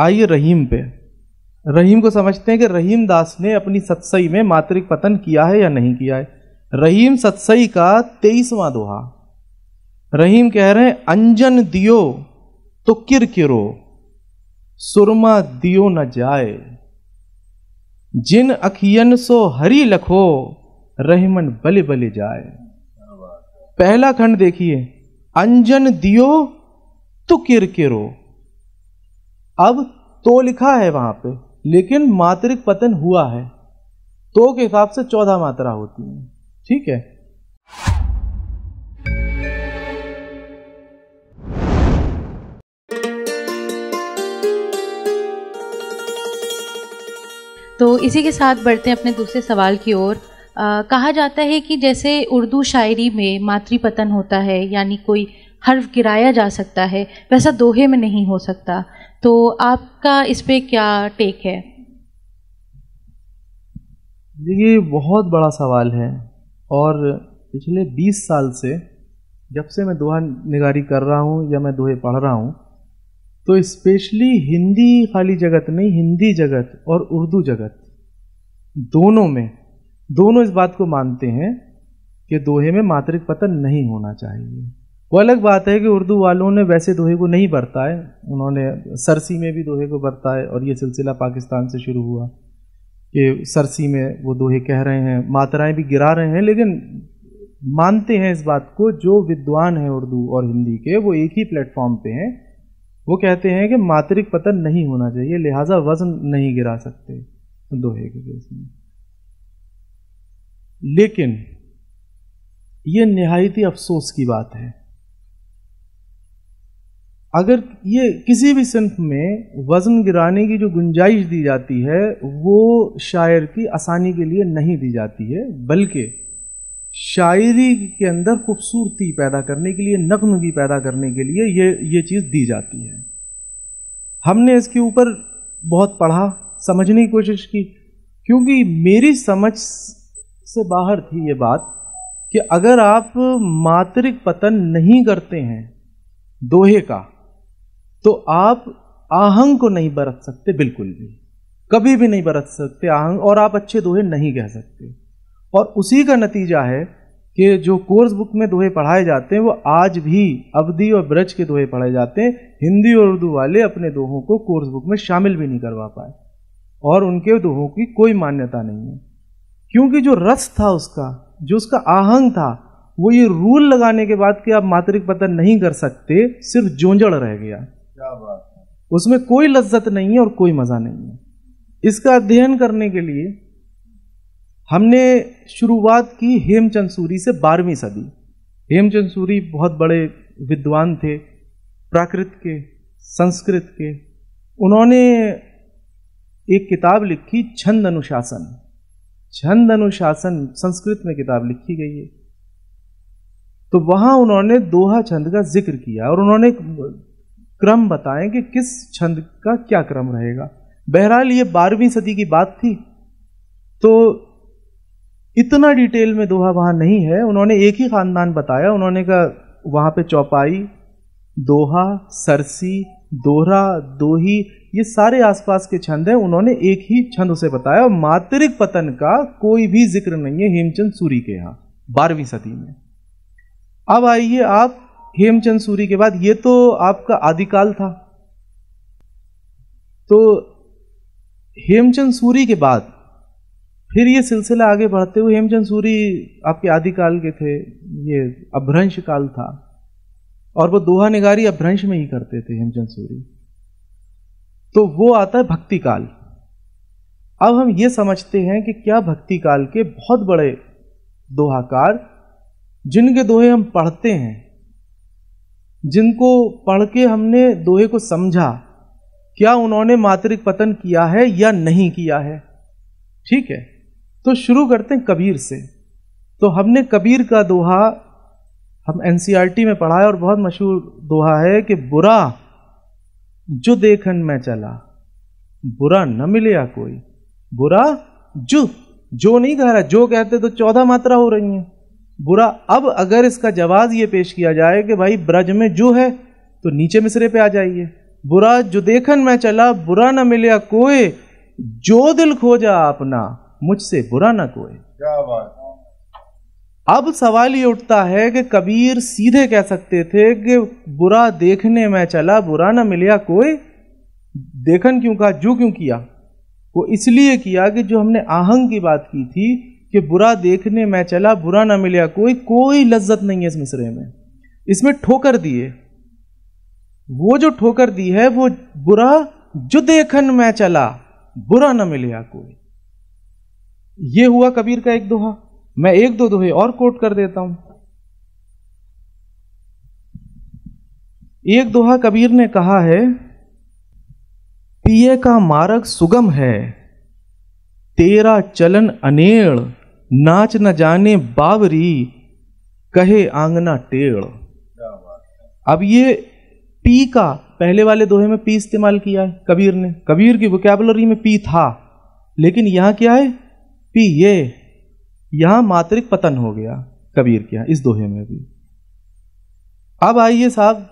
आइए रहीम पे रहीम को समझते हैं कि रहीम दास ने अपनी सतसई में मातृक पतन किया है या नहीं किया है रहीम सतसई का तेईसवां दोहा रहीम कह रहे हैं अंजन दियो तो किर किरो सुरमा दियो न जाए जिन अखियन सो हरी लखो रहीमन बले बले जाए पहला खंड देखिए अंजन दियो तो किर किरो अब तो लिखा है वहां पे लेकिन मात्रिक पतन हुआ है तो के हिसाब से चौदह मात्रा होती है ठीक है तो इसी के साथ बढ़ते हैं अपने दूसरे सवाल की ओर कहा जाता है कि जैसे उर्दू शायरी में मातृपतन होता है यानी कोई हर्फ गिराया जा सकता है वैसा दोहे में नहीं हो सकता तो आपका इस पर क्या टेक है देखिए बहुत बड़ा सवाल है और पिछले 20 साल से जब से मैं दोहा निगारी कर रहा हूँ या मैं दोहे पढ़ रहा हूँ तो स्पेशली हिंदी खाली जगत नहीं हिंदी जगत और उर्दू जगत दोनों में दोनों इस बात को मानते हैं कि दोहे में मातृक पतन नहीं होना चाहिए वो अलग बात है कि उर्दू वालों ने वैसे दोहे को नहीं बरता है उन्होंने सरसी में भी दोहे को बरता है और ये सिलसिला पाकिस्तान से शुरू हुआ कि सरसी में वो दोहे कह रहे हैं मात्राएं भी गिरा रहे हैं लेकिन मानते हैं इस बात को जो विद्वान हैं उर्दू और हिंदी के वो एक ही प्लेटफॉर्म पे हैं वो कहते हैं कि मातृक पतन नहीं होना चाहिए लिहाजा वजन नहीं गिरा सकते दोहे के केस में लेकिन ये नहायती अफसोस की बात है अगर ये किसी भी सिंफ में वज़न गिराने की जो गुंजाइश दी जाती है वो शायर की आसानी के लिए नहीं दी जाती है बल्कि शायरी के अंदर खूबसूरती पैदा करने के लिए नकम भी पैदा करने के लिए ये ये चीज़ दी जाती है हमने इसके ऊपर बहुत पढ़ा समझने की कोशिश की क्योंकि मेरी समझ से बाहर थी ये बात कि अगर आप मातृक पतन नहीं करते हैं दोहे का तो आप आहंग को नहीं बरत सकते बिल्कुल भी कभी भी नहीं बरत सकते आहंग और आप अच्छे दोहे नहीं कह सकते और उसी का नतीजा है कि जो कोर्स बुक में दोहे पढ़ाए जाते हैं वो आज भी अवधि और ब्रज के दोहे पढ़ाए जाते हैं हिंदी और उर्दू वाले अपने दोहों को कोर्स बुक में शामिल भी नहीं करवा पाए और उनके दोहों की कोई मान्यता नहीं है क्योंकि जो रस था उसका जो उसका आहंग था वो ये रूल लगाने के बाद कि आप मातृक पतन नहीं कर सकते सिर्फ जोंजड़ रह गया उसमें कोई लज्जत नहीं है और कोई मज़ा नहीं है इसका अध्ययन करने के लिए हमने शुरुआत की हेमचंद सूरी से बारहवीं सदी हेमचंद सूरी बहुत बड़े विद्वान थे प्राकृत के संस्कृत के उन्होंने एक किताब लिखी छंद अनुशासन छंद अनुशासन संस्कृत में किताब लिखी गई है तो वहां उन्होंने दोहा छंद का जिक्र किया और उन्होंने क्रम बताएं कि किस छंद का क्या क्रम रहेगा बहरहाल ये बारहवीं सदी की बात थी तो इतना डिटेल में दोहा वहां नहीं है उन्होंने एक ही खानदान बताया उन्होंने कहा वहां पे चौपाई दोहा सरसी दोहरा दोही ये सारे आसपास के छंद हैं उन्होंने एक ही छंद उसे बताया और मातृक पतन का कोई भी जिक्र नहीं है हेमचंद सूरी के यहां बारहवीं सदी में अब आइए आप हेमचंद सूरी के बाद ये तो आपका आदिकाल था तो हेमचंद सूरी के बाद फिर ये सिलसिला आगे बढ़ते हुए हेमचंद सूरी आपके आदिकाल के थे ये अभ्रंश काल था और वो दोहा निगारी अभ्रंश में ही करते थे हेमचंद सूरी तो वो आता है भक्ति काल अब हम ये समझते हैं कि क्या भक्ति काल के बहुत बड़े दोहाकार जिनके दोहे हम पढ़ते हैं जिनको पढ़ के हमने दोहे को समझा क्या उन्होंने मातृक पतन किया है या नहीं किया है ठीक है तो शुरू करते हैं कबीर से तो हमने कबीर का दोहा हम एन e में पढ़ा है और बहुत मशहूर दोहा है कि बुरा जो देखन में चला बुरा न मिलेगा कोई बुरा जो जो नहीं कह रहा जो कहते तो चौदह मात्रा हो रही है बुरा अब अगर इसका जवाब ये पेश किया जाए कि भाई ब्रज में जो है तो नीचे मिसरे पे आ जाइए बुरा जो देखन मैं चला बुरा ना मिले कोई जो दिल खोजा अपना मुझसे बुरा ना कोई क्या बात अब सवाल ये उठता है कि कबीर सीधे कह सकते थे कि बुरा देखने में चला बुरा ना मिलिया कोई देखन क्यों कहा जो क्यों किया वो इसलिए किया कि जो हमने आहंग की बात की थी कि बुरा देखने में चला बुरा ना मिला कोई कोई लज्जत नहीं है इस मिसरे में इसमें ठोकर दिए वो जो ठोकर दी है वो बुरा जो देखन में चला बुरा ना मिला कोई ये हुआ कबीर का एक दोहा मैं एक दो दोहे और कोट कर देता हूं एक दोहा कबीर ने कहा है पिए का मारक सुगम है तेरा चलन अनेड़ नाच न जाने बावरी कहे आंगना टेढ़ अब ये पी का पहले वाले दोहे में पी इस्तेमाल किया है कबीर ने कबीर की वोकेबलरी में पी था लेकिन यहां क्या है पी ये यहां मात्रिक पतन हो गया कबीर के यहां इस दोहे में भी अब आइए साहब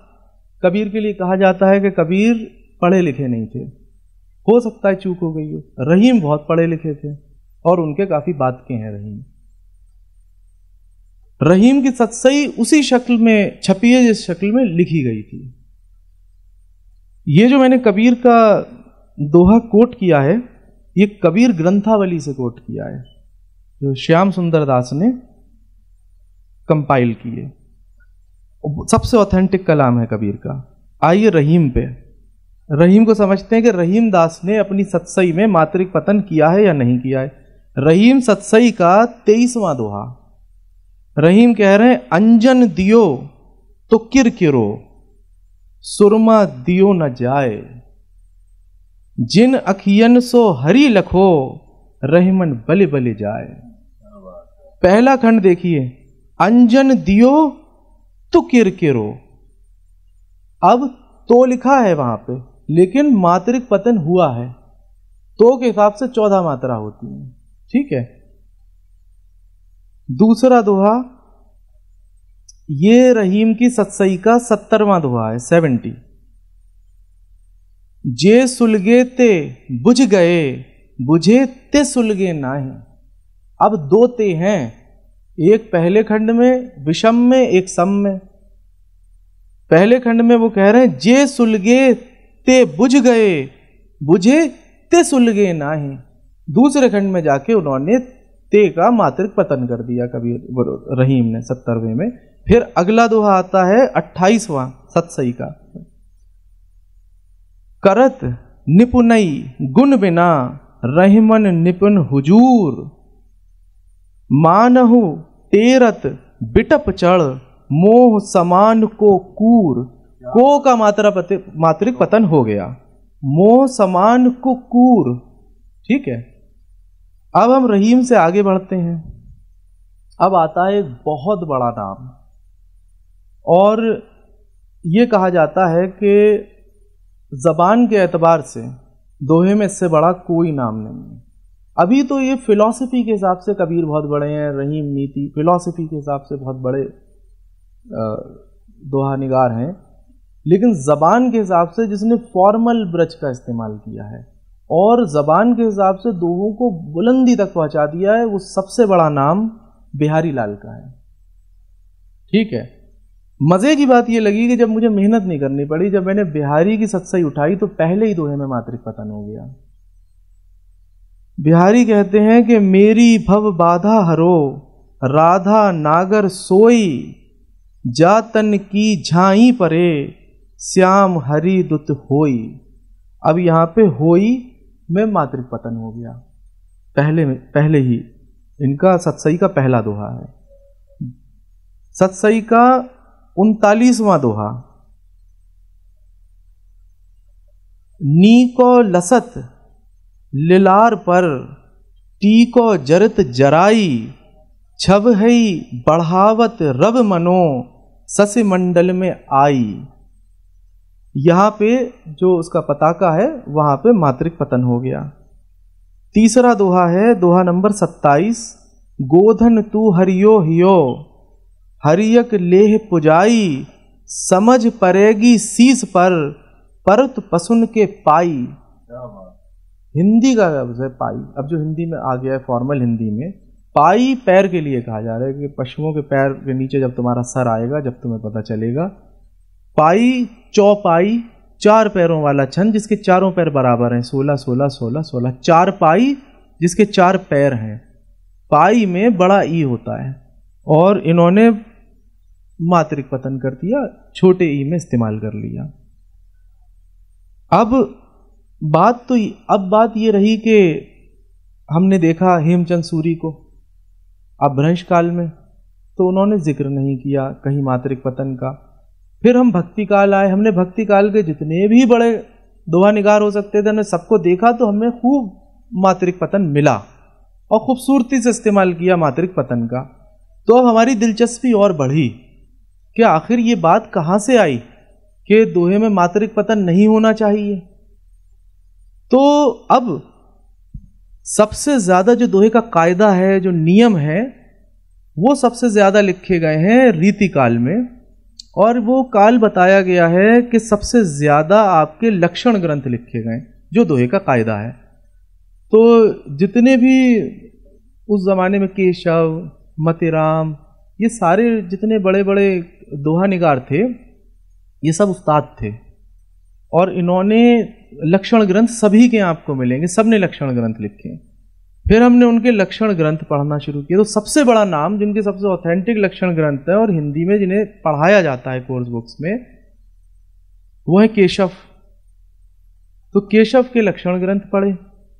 कबीर के लिए कहा जाता है कि कबीर पढ़े लिखे नहीं थे हो सकता है चूक हो गई हो रहीम बहुत पढ़े लिखे थे और उनके काफी बात के हैं रहीम रहीम की सत्सई उसी शक्ल में छपी है जिस शक्ल में लिखी गई थी ये जो मैंने कबीर का दोहा कोट किया है ये कबीर ग्रंथावली से कोट किया है जो श्याम सुंदर दास ने कंपाइल किए सबसे ऑथेंटिक कलाम है कबीर का आइए रहीम पे रहीम को समझते हैं कि रहीम दास ने अपनी सत्सई में मातृक पतन किया है या नहीं किया है रहीम सतसई का तेईसवां दोहा रहीम कह रहे हैं अंजन दियो तो किर किरो सुरमा दियो न जाए जिन अखियन सो हरी लखो रहमन बले बले जाए पहला खंड देखिए अंजन दियो तो किर किरो अब तो लिखा है वहां पे लेकिन मात्रिक पतन हुआ है तो के हिसाब से चौदह मात्रा होती है ठीक है दूसरा दोहा ये रहीम की सत्सई का सत्तरवा दोहा है सेवेंटी जे सुलगे ते बुझ गए बुझे ते सुलगे नाही अब दो ते हैं एक पहले खंड में विषम में एक सम में पहले खंड में वो कह रहे हैं जे सुलगे ते बुझ गए बुझे ते सुलगे नाही दूसरे खंड में जाके उन्होंने ते का मातृक पतन कर दिया कभी रहीम ने सत्तरवें में फिर अगला दोहा आता है अट्ठाईसवां सतसई का करत निपुनई गुण बिना रहमन निपुन हुजूर मानहु तेरत बिटप चढ़ मोह समान को कूर को का मात्रा मातृक पतन हो गया मोह समान को कूर ठीक है अब हम रहीम से आगे बढ़ते हैं अब आता है एक बहुत बड़ा नाम और ये कहा जाता है कि ज़बान के एतबार से दोहे में इससे बड़ा कोई नाम नहीं है अभी तो ये फ़िलासफ़ी के हिसाब से कबीर बहुत बड़े हैं रहीम नीति फ़िलासफ़ी के हिसाब से बहुत बड़े दोहा निगार हैं लेकिन ज़बान के हिसाब से जिसने फॉर्मल ब्रज का इस्तेमाल किया है और ज़बान के हिसाब से दोहों को बुलंदी तक पहुंचा दिया है वो सबसे बड़ा नाम बिहारी लाल का है ठीक है मज़े की बात ये लगी कि जब मुझे मेहनत नहीं करनी पड़ी जब मैंने बिहारी की सत्सई उठाई तो पहले ही दोहे में मातृक पतन हो गया बिहारी कहते हैं कि मेरी भव बाधा हरो राधा नागर सोई जातन की झाई परे श्याम हरि दुत होई अब यहाँ पे होई में मातृ पतन हो गया पहले में पहले ही इनका सतसई का पहला दोहा है सतसई का उनतालीसवां दोहा नी को लसत लिलार पर टी को जरत जराई छव है बढ़ावत रब मनो ससी मंडल में आई यहाँ पे जो उसका पताका है वहाँ पे मात्रिक पतन हो गया तीसरा दोहा है दोहा नंबर सत्ताईस गोधन तू हरियो हियो हरियक लेह पुजाई समझ पड़ेगी शीस पर परत पसुन के पाई हिंदी का है पाई अब जो हिंदी में आ गया है फॉर्मल हिंदी में पाई पैर के लिए कहा जा रहा है कि पशुओं के पैर के नीचे जब तुम्हारा सर आएगा जब तुम्हें पता चलेगा पाई चौपाई चार पैरों वाला छंद जिसके चारों पैर बराबर हैं सोलह सोलह सोलह सोलह चार पाई जिसके चार पैर हैं पाई में बड़ा ई होता है और इन्होंने मात्रिक पतन कर दिया छोटे ई में इस्तेमाल कर लिया अब बात तो अब बात ये रही कि हमने देखा हेमचंद सूरी को अब भ्रंश काल में तो उन्होंने जिक्र नहीं किया कहीं मात्रिक पतन का फिर हम भक्ति काल आए हमने भक्ति काल के जितने भी बड़े दोहा निगार हो सकते थे हमने सबको देखा तो हमें खूब मातृक पतन मिला और खूबसूरती से इस्तेमाल किया मातृक पतन का तो अब हमारी दिलचस्पी और बढ़ी कि आखिर ये बात कहाँ से आई कि दोहे में मातृक पतन नहीं होना चाहिए तो अब सबसे ज़्यादा जो दोहे का कायदा है जो नियम है वो सबसे ज़्यादा लिखे गए हैं रीतिकाल में और वो काल बताया गया है कि सबसे ज़्यादा आपके लक्षण ग्रंथ लिखे गए जो दोहे का कायदा है तो जितने भी उस ज़माने में केशव मतिराम ये सारे जितने बड़े बड़े दोहा निगार थे ये सब उस्ताद थे और इन्होंने लक्षण ग्रंथ सभी के आपको मिलेंगे सबने लक्षण ग्रंथ लिखे हैं फिर हमने उनके लक्षण ग्रंथ पढ़ना शुरू किया तो सबसे बड़ा नाम जिनके सबसे ऑथेंटिक लक्षण ग्रंथ है और हिंदी में जिन्हें पढ़ाया जाता है कोर्स बुक्स में वो है केशव तो केशव के लक्षण ग्रंथ पढ़े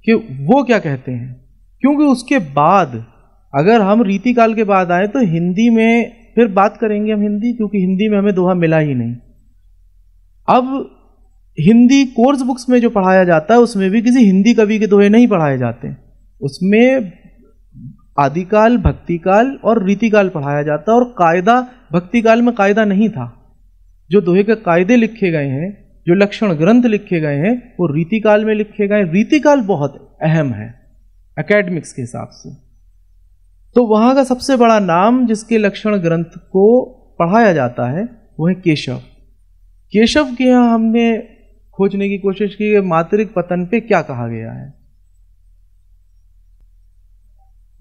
कि वो क्या कहते हैं क्योंकि उसके बाद अगर हम रीतिकाल के बाद आए तो हिंदी में फिर बात करेंगे हम हिंदी क्योंकि हिंदी में हमें दोहा मिला ही नहीं अब हिंदी कोर्स बुक्स में जो पढ़ाया जाता है उसमें भी किसी हिंदी कवि के दोहे नहीं पढ़ाए जाते हैं उसमें आदिकाल भक्तिकाल और रीतिकाल पढ़ाया जाता है और कायदा भक्तिकाल में कायदा नहीं था जो दोहे के कायदे लिखे गए हैं जो लक्षण ग्रंथ लिखे गए हैं वो रीतिकाल में लिखे गए रीतिकाल बहुत अहम है एकेडमिक्स के हिसाब से तो वहां का सबसे बड़ा नाम जिसके लक्षण ग्रंथ को पढ़ाया जाता है वह है केशव केशव के यहाँ हमने खोजने की कोशिश की मातृक पतन पे क्या कहा गया है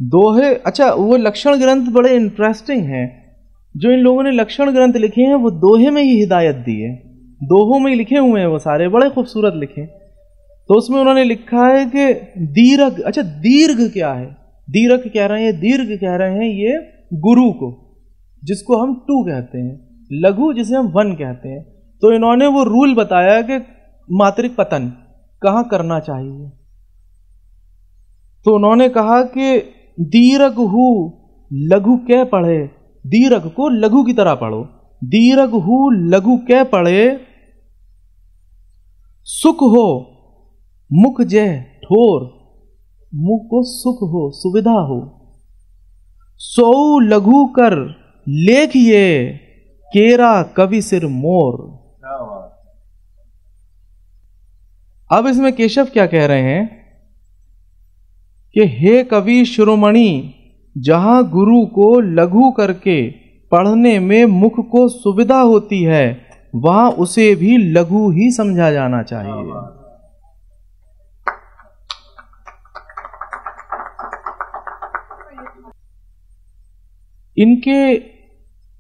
दोहे अच्छा वो लक्षण ग्रंथ बड़े इंटरेस्टिंग हैं जो इन लोगों ने लक्षण ग्रंथ लिखे हैं वो दोहे में ही हिदायत दी है दोहों में ही लिखे हुए हैं वो सारे बड़े खूबसूरत लिखे तो उसमें उन्होंने लिखा है कि दीर्घ अच्छा दीर्घ क्या है दीर्घ कह रहे हैं दीर्घ कह रहे हैं ये गुरु को जिसको हम टू कहते हैं लघु जिसे हम वन कहते हैं तो इन्होंने वो रूल बताया कि मातृक पतन कहाँ करना चाहिए तो उन्होंने कहा कि दीर्घ हु लघु कै पढ़े दीर्घ को लघु की तरह पढ़ो दीर्घ हु लघु कै पढ़े सुख हो मुख जय ठोर मुख को सुख हो सुविधा हो सो लघु कर लेख ये केरा कवि सिर मोर अब इसमें केशव क्या कह रहे हैं कि हे कवि शिरोमणि जहाँ गुरु को लघु करके पढ़ने में मुख को सुविधा होती है वहां उसे भी लघु ही समझा जाना चाहिए इनके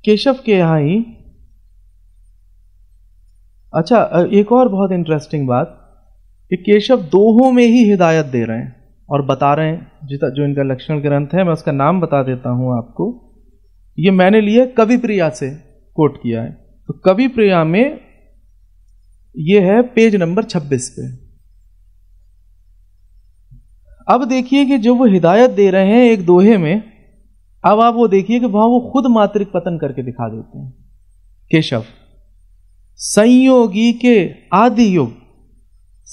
केशव के यहां ही अच्छा एक और बहुत इंटरेस्टिंग बात कि केशव दोहों में ही हिदायत दे रहे हैं और बता रहे हैं जिता जो इनका लक्षण ग्रंथ है मैं उसका नाम बता देता हूं आपको ये मैंने लिए कवि प्रिया से कोट किया है तो कवि प्रिया में ये है पेज नंबर 26 पे अब देखिए कि जो वो हिदायत दे रहे हैं एक दोहे में अब आप वो देखिए कि वहां वो खुद मातृक पतन करके दिखा देते हैं केशव संयोगी के आदि युग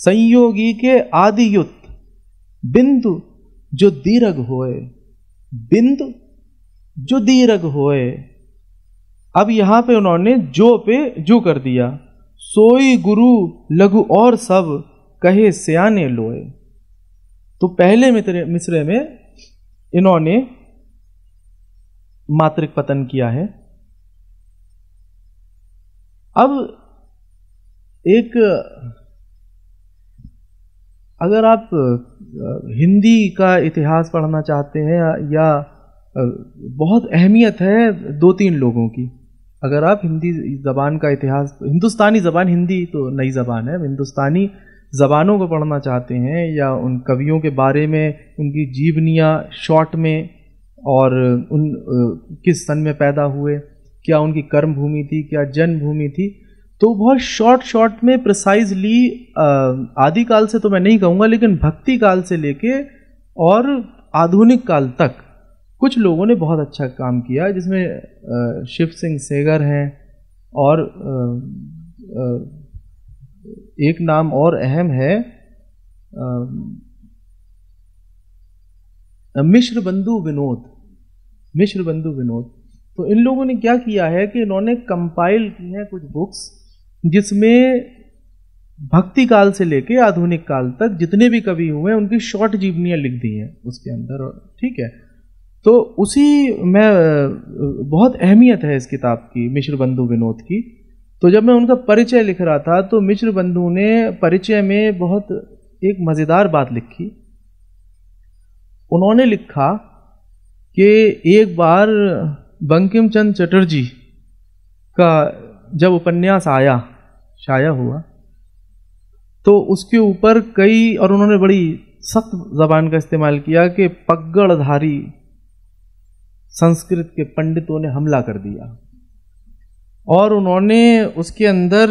संयोगी के आदि युग बिंदु जो दीर्घ होए बिंदु जो दीर्घ होए अब यहां पे उन्होंने जो पे जो कर दिया सोई गुरु लघु और सब कहे सियाने लोए तो पहले मिसरे में इन्होंने मात्रिक पतन किया है अब एक अगर आप हिंदी का इतिहास पढ़ना चाहते हैं या बहुत अहमियत है दो तीन लोगों की अगर आप हिंदी ज़बान का इतिहास हिंदुस्तानी ज़बान हिंदी तो नई ज़बान है हिंदुस्तानी ज़बानों को पढ़ना चाहते हैं या उन कवियों के बारे में उनकी जीवनियाँ शॉर्ट में और उन किस सन में पैदा हुए क्या उनकी कर्म भूमि थी क्या जन्मभूमि थी तो बहुत शॉर्ट शॉर्ट में प्रसाइजली आदि काल से तो मैं नहीं कहूँगा लेकिन भक्ति काल से लेके और आधुनिक काल तक कुछ लोगों ने बहुत अच्छा काम किया जिसमें शिव सिंह सेगर हैं और एक नाम और अहम है मिश्र बंधु विनोद मिश्र बंधु विनोद तो इन लोगों ने क्या किया है कि इन्होंने कंपाइल की हैं कुछ बुक्स जिसमें भक्ति काल से लेके आधुनिक काल तक जितने भी कवि हुए हैं उनकी शॉर्ट जीवनियां लिख दी हैं उसके अंदर और ठीक है तो उसी में बहुत अहमियत है इस किताब की मिश्र बंधु विनोद की तो जब मैं उनका परिचय लिख रहा था तो मिश्र बंधु ने परिचय में बहुत एक मज़ेदार बात लिखी उन्होंने लिखा कि एक बार बंकिम चंद चटर्जी का जब उपन्यास आया शाया हुआ तो उसके ऊपर कई और उन्होंने बड़ी सख्त जबान का इस्तेमाल किया कि पगड़धारी संस्कृत के पंडितों ने हमला कर दिया और उन्होंने उसके अंदर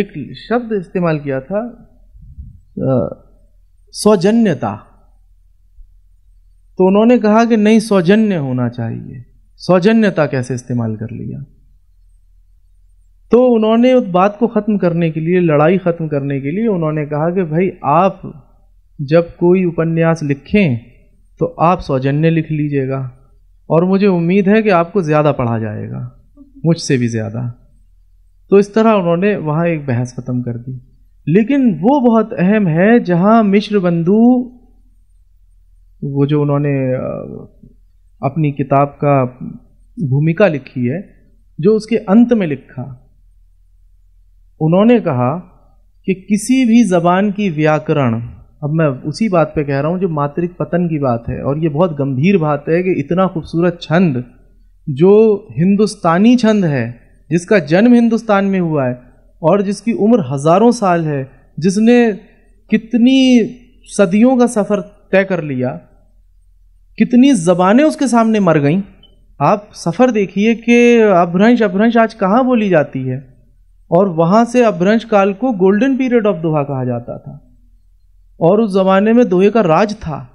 एक शब्द इस्तेमाल किया था सौजन्यता तो उन्होंने कहा कि नहीं सौजन्य होना चाहिए सौजन्यता कैसे इस्तेमाल कर लिया तो उन्होंने उस बात को ख़त्म करने के लिए लड़ाई ख़त्म करने के लिए उन्होंने कहा कि भाई आप जब कोई उपन्यास लिखें तो आप सौजन्य लिख लीजिएगा और मुझे उम्मीद है कि आपको ज़्यादा पढ़ा जाएगा मुझसे भी ज़्यादा तो इस तरह उन्होंने वहां एक बहस ख़त्म कर दी लेकिन वो बहुत अहम है जहां मिश्र बंधु वो जो उन्होंने अपनी किताब का भूमिका लिखी है जो उसके अंत में लिखा उन्होंने कहा कि किसी भी जबान की व्याकरण अब मैं उसी बात पे कह रहा हूँ जो मातृक पतन की बात है और ये बहुत गंभीर बात है कि इतना खूबसूरत छंद जो हिंदुस्तानी छंद है जिसका जन्म हिंदुस्तान में हुआ है और जिसकी उम्र हजारों साल है जिसने कितनी सदियों का सफ़र तय कर लिया कितनी ज़बानें उसके सामने मर गईं आप सफ़र देखिए कि अभ्रंश अभ्रंश आज कहाँ बोली जाती है और वहाँ से अभ्रंश काल को गोल्डन पीरियड ऑफ दोहा कहा जाता था और उस ज़माने में दोहे का राज था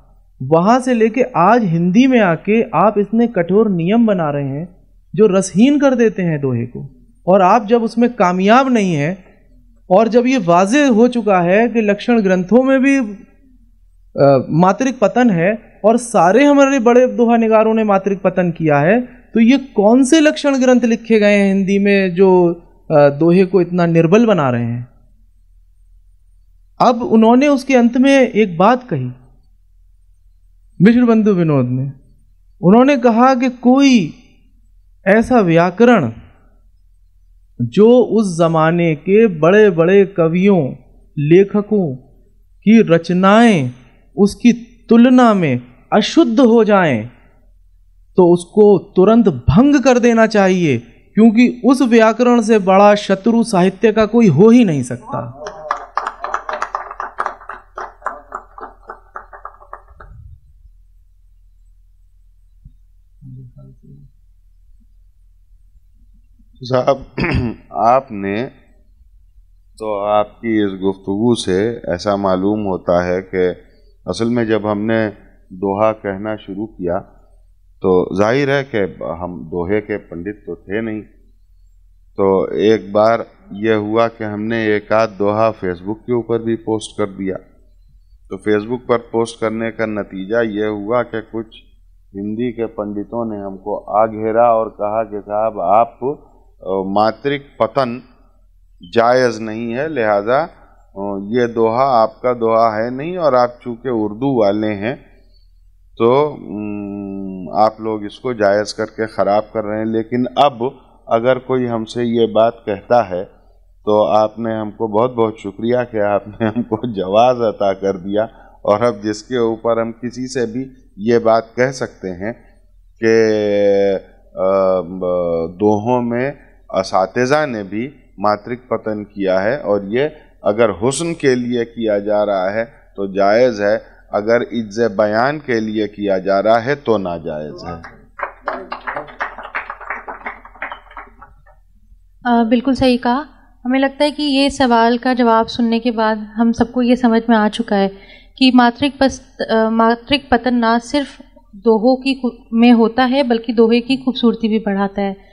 वहाँ से लेके आज हिंदी में आके आप इतने कठोर नियम बना रहे हैं जो रसहीन कर देते हैं दोहे को और आप जब उसमें कामयाब नहीं हैं और जब ये वाजे हो चुका है कि लक्षण ग्रंथों में भी मातृक पतन है और सारे हमारे बड़े दोहा निगारों ने मातृक पतन किया है तो ये कौन से लक्षण ग्रंथ लिखे गए हैं हिंदी में जो दोहे को इतना निर्बल बना रहे हैं अब उन्होंने उसके अंत में एक बात कही विश्वबंधु विनोद ने उन्होंने कहा कि कोई ऐसा व्याकरण जो उस जमाने के बड़े बड़े कवियों लेखकों की रचनाएं उसकी तुलना में अशुद्ध हो जाएं तो उसको तुरंत भंग कर देना चाहिए क्योंकि उस व्याकरण से बड़ा शत्रु साहित्य का कोई हो ही नहीं सकता साहब आपने तो आपकी इस गुफ्तगु से ऐसा मालूम होता है कि असल में जब हमने दोहा कहना शुरू किया तो जाहिर है कि हम दोहे के पंडित तो थे नहीं तो एक बार ये हुआ कि हमने एक आध दोहा फेसबुक के ऊपर भी पोस्ट कर दिया तो फेसबुक पर पोस्ट करने का नतीजा ये हुआ कि कुछ हिंदी के पंडितों ने हमको आ घेरा और कहा कि साहब आप मात्रिक पतन जायज़ नहीं है लिहाजा ये दोहा आपका दोहा है नहीं और आप चूँकि उर्दू वाले हैं तो आप लोग इसको जायज़ करके ख़राब कर रहे हैं लेकिन अब अगर कोई हमसे ये बात कहता है तो आपने हमको बहुत बहुत शुक्रिया कि आपने हमको जवाज़ अता कर दिया और अब जिसके ऊपर हम किसी से भी ये बात कह सकते हैं कि दोहों में इस ने भी मातृक पतन किया है और ये अगर हुस्न के लिए किया जा रहा है तो जायज़ है अगर इज्ज बयान के लिए किया जा रहा है तो नाजायज है आ, बिल्कुल सही कहा हमें लगता है कि ये सवाल का जवाब सुनने के बाद हम सबको ये समझ में आ चुका है कि मातृक मातृक पतन ना सिर्फ दोहों की में होता है बल्कि दोहे की खूबसूरती भी बढ़ाता है